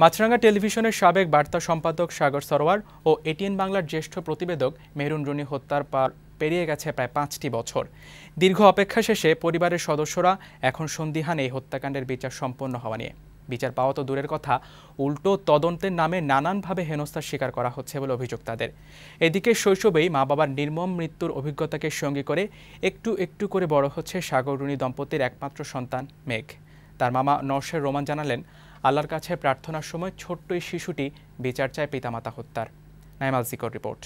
মাছরাঙ্গা টেলিভিশনের সাবেক বার্তা সম্পাদক সাগর সরোয়ার ও এটিএন বাংলার জ্যেষ্ঠ প্রতিবেদক মেহরুন রনি হত্যার পর পেরিয়ে গেছে প্রায় পাঁচটি বছর দীর্ঘ অপেক্ষা শেষে পরিবারের সদস্যরা এখন সন্দিহান এই হত্যাকাণ্ডের বিচার সম্পন্ন হওয়া নিয়ে বিচার পাওয়া তো দূরের কথা উল্টো তদন্তের নামে নানানভাবে হেনস্থার শিকার করা হচ্ছে বলে অভিযোগ তাদের এদিকে শৈশবেই মা বাবার নির্মম মৃত্যুর অভিজ্ঞতাকে সঙ্গী করে একটু একটু করে বড় হচ্ছে সাগররুণী দম্পতির একমাত্র সন্তান মেঘ তার মামা নর্ষের রোমান জানালেন আল্লাহর কাছে প্রার্থনার সময় ছোট্ট এই শিশুটি বিচার চায় পিতামাতা হত্যার নাইমাল সিকর রিপোর্ট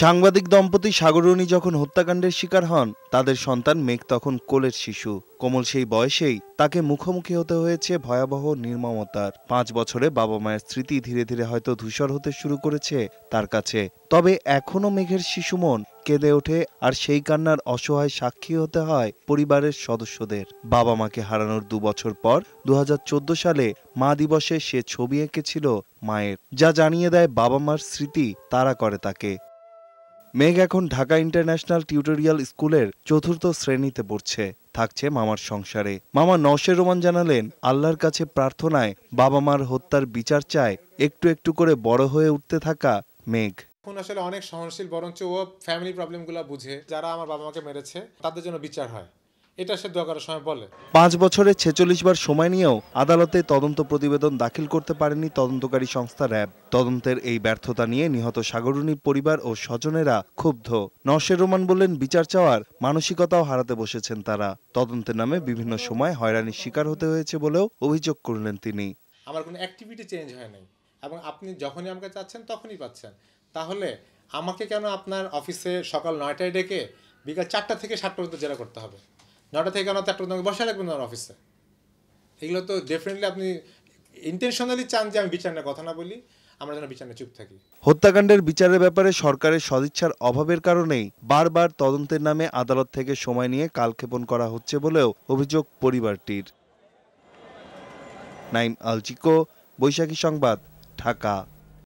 সাংবাদিক দম্পতি সাগরণী যখন হত্যাকাণ্ডের শিকার হন তাদের সন্তান মেঘ তখন কোলের শিশু কোমল সেই বয়সেই তাকে মুখোমুখি হতে হয়েছে ভয়াবহ নির্মমতার পাঁচ বছরে বাবা মায়ের স্মৃতি ধীরে ধীরে হয়তো ধূসর হতে শুরু করেছে তার কাছে তবে এখনও মেঘের শিশু মন কেঁদে ওঠে আর সেই কান্নার অসহায় সাক্ষী হতে হয় পরিবারের সদস্যদের বাবা মাকে হারানোর দু বছর পর দু সালে মা দিবসে সে ছবি এঁকেছিল মায়ের যা জানিয়ে দেয় বাবা মার স্মৃতি তারা করে তাকে মেঘ এখন ঢাকা ইন্টারন্যাশনাল টিউটোরিয়াল স্কুলের চতুর্থ শ্রেণীতে পড়ছে থাকছে মামার সংসারে মামা নওশের রোমান জানালেন আল্লাহর কাছে প্রার্থনায় বাবা মার হত্যার বিচার চায় একটু একটু করে বড় হয়ে উঠতে থাকা মেঘ এখন আসলে অনেক সহনশীল বরঞ্চ ও ফ্যামিলি প্রবলেমগুলো বুঝে যারা আমার বাবা মাকে মেরেছে তাদের জন্য বিচার হয় এটা সে দোয়া করার সময় বলে পাঁচ বছরে ছেচল্লিশ বার সময় নিয়েও আদালতে তদন্ত প্রতিবেদন দাখিল করতে পারেনি তদন্তকারী সংস্থা র্যাব তদন্তের এই ব্যর্থতা নিয়ে নিহত সাগরণীর পরিবার ও স্বজনেরা ক্ষুব্ধ নওশের রোমান বললেন বিচার চাওয়ার মানসিকতাও হারাতে বসেছেন তারা তদন্তের নামে বিভিন্ন সময় হয়রানির শিকার হতে হয়েছে বলেও অভিযোগ করলেন তিনি আমার কোনো অ্যাক্টিভিটি চেঞ্জ হয় নাই এবং আপনি যখনই আমাকে চাচ্ছেন তখনই পাচ্ছেন তাহলে আমাকে কেন আপনার অফিসে সকাল নয়টায় ডেকে বিকাল চারটা থেকে সাতটা পর্যন্ত জেরা করতে হবে নটা থেকে নটা একটা তোমাকে বসে রাখবেন আমার অফিসে এগুলো তো ডেফিনেটলি আপনি ইন্টেনশনালি চান যে আমি বিচার কথা না বলি আমরা যেন বিচারে চুপ থাকি হত্যাকাণ্ডের বিচারের ব্যাপারে সরকারের সদিচ্ছার অভাবের কারণেই বারবার তদন্তের নামে আদালত থেকে সময় নিয়ে কালক্ষেপণ করা হচ্ছে বলেও অভিযোগ পরিবারটির নাইম আলচিকো বৈশাখী সংবাদ ঢাকা